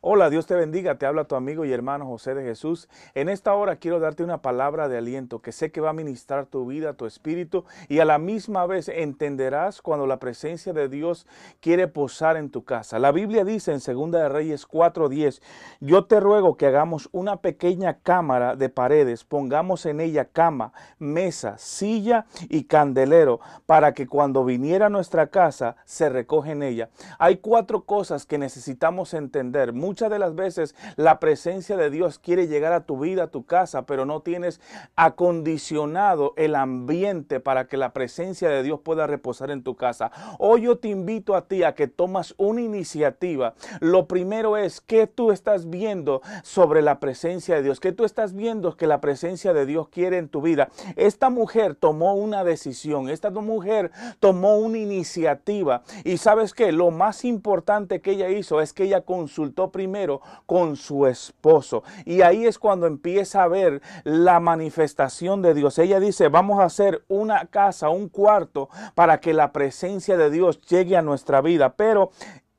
Hola, Dios te bendiga, te habla tu amigo y hermano José de Jesús. En esta hora quiero darte una palabra de aliento que sé que va a ministrar tu vida, tu espíritu y a la misma vez entenderás cuando la presencia de Dios quiere posar en tu casa. La Biblia dice en 2 de Reyes 4:10, yo te ruego que hagamos una pequeña cámara de paredes, pongamos en ella cama, mesa, silla y candelero para que cuando viniera a nuestra casa se recoja en ella. Hay cuatro cosas que necesitamos entender Muchas de las veces la presencia de Dios quiere llegar a tu vida, a tu casa, pero no tienes acondicionado el ambiente para que la presencia de Dios pueda reposar en tu casa. Hoy yo te invito a ti a que tomas una iniciativa. Lo primero es que tú estás viendo sobre la presencia de Dios, que tú estás viendo que la presencia de Dios quiere en tu vida. Esta mujer tomó una decisión, esta mujer tomó una iniciativa y sabes que lo más importante que ella hizo es que ella consultó primero con su esposo. Y ahí es cuando empieza a ver la manifestación de Dios. Ella dice, vamos a hacer una casa, un cuarto, para que la presencia de Dios llegue a nuestra vida. Pero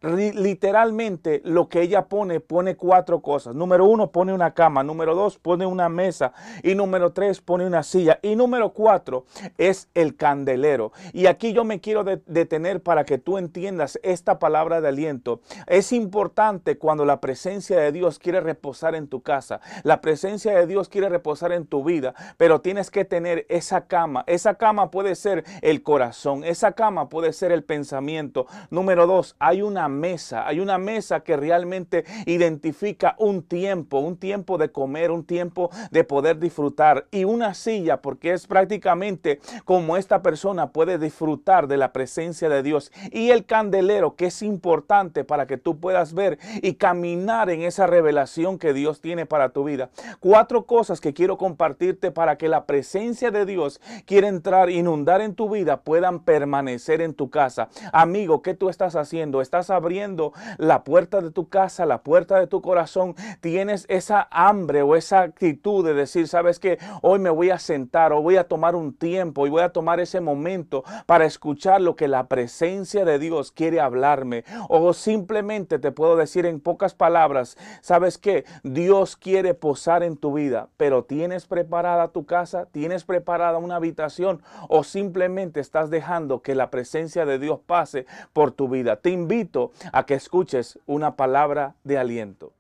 literalmente lo que ella pone, pone cuatro cosas. Número uno, pone una cama. Número dos, pone una mesa. Y número tres, pone una silla. Y número cuatro es el candelero. Y aquí yo me quiero detener para que tú entiendas esta palabra de aliento. Es importante cuando la presencia de Dios quiere reposar en tu casa. La presencia de Dios quiere reposar en tu vida. Pero tienes que tener esa cama. Esa cama puede ser el corazón. Esa cama puede ser el pensamiento. Número dos, hay una mesa, hay una mesa que realmente identifica un tiempo, un tiempo de comer, un tiempo de poder disfrutar y una silla porque es prácticamente como esta persona puede disfrutar de la presencia de Dios y el candelero que es importante para que tú puedas ver y caminar en esa revelación que Dios tiene para tu vida. Cuatro cosas que quiero compartirte para que la presencia de Dios quiera entrar, inundar en tu vida, puedan permanecer en tu casa. Amigo, ¿qué tú estás haciendo? ¿Estás abriendo la puerta de tu casa, la puerta de tu corazón, tienes esa hambre o esa actitud de decir, sabes que hoy me voy a sentar o voy a tomar un tiempo y voy a tomar ese momento para escuchar lo que la presencia de Dios quiere hablarme. O simplemente te puedo decir en pocas palabras, sabes que Dios quiere posar en tu vida, pero tienes preparada tu casa, tienes preparada una habitación o simplemente estás dejando que la presencia de Dios pase por tu vida. Te invito a que escuches una palabra de aliento.